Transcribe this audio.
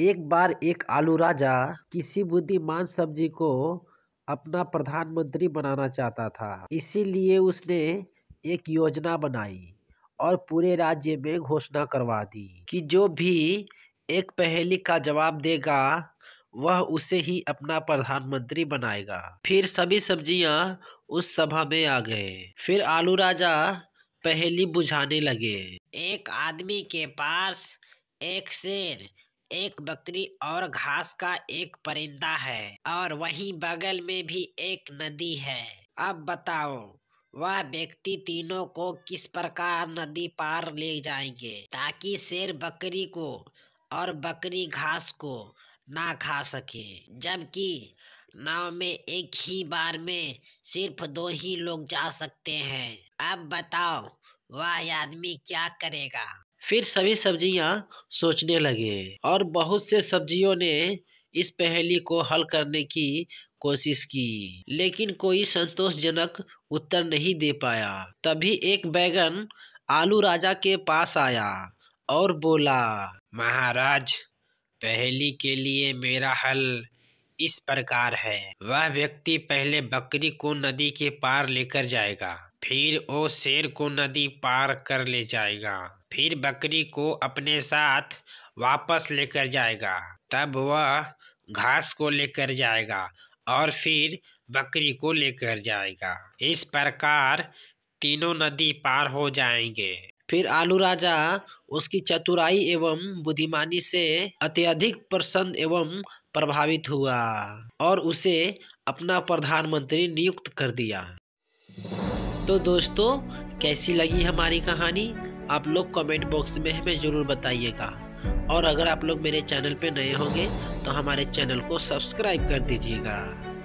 एक बार एक आलू राजा किसी बुद्धिमान सब्जी को अपना प्रधानमंत्री बनाना चाहता था इसीलिए उसने एक योजना बनाई और पूरे राज्य में घोषणा करवा दी कि जो भी एक पहेली का जवाब देगा वह उसे ही अपना प्रधानमंत्री बनाएगा फिर सभी सब्जियां उस सभा में आ गए फिर आलू राजा पहेली बुझाने लगे एक आदमी के पास एक शेर एक बकरी और घास का एक परिंदा है और वहीं बगल में भी एक नदी है अब बताओ वह व्यक्ति तीनों को किस प्रकार नदी पार ले जाएंगे ताकि शेर बकरी को और बकरी घास को ना खा सके जबकि नाव में एक ही बार में सिर्फ दो ही लोग जा सकते हैं अब बताओ वह आदमी क्या करेगा फिर सभी सब्जियां सोचने लगे और बहुत से सब्जियों ने इस पहेली को हल करने की कोशिश की लेकिन कोई संतोषजनक उत्तर नहीं दे पाया तभी एक बैगन आलू राजा के पास आया और बोला महाराज पहेली के लिए मेरा हल इस प्रकार है वह व्यक्ति पहले बकरी को नदी के पार लेकर जाएगा फिर वो शेर को नदी पार कर ले जाएगा फिर बकरी को अपने साथ वापस लेकर जाएगा तब वह घास को लेकर जाएगा और फिर बकरी को लेकर जाएगा इस प्रकार तीनों नदी पार हो जाएंगे फिर आलू राजा उसकी चतुराई एवं बुद्धिमानी से अत्यधिक प्रसन्न एवं प्रभावित हुआ और उसे अपना प्रधानमंत्री नियुक्त कर दिया तो दोस्तों कैसी लगी हमारी कहानी आप लोग कमेंट बॉक्स में हमें ज़रूर बताइएगा और अगर आप लोग मेरे चैनल पे नए होंगे तो हमारे चैनल को सब्सक्राइब कर दीजिएगा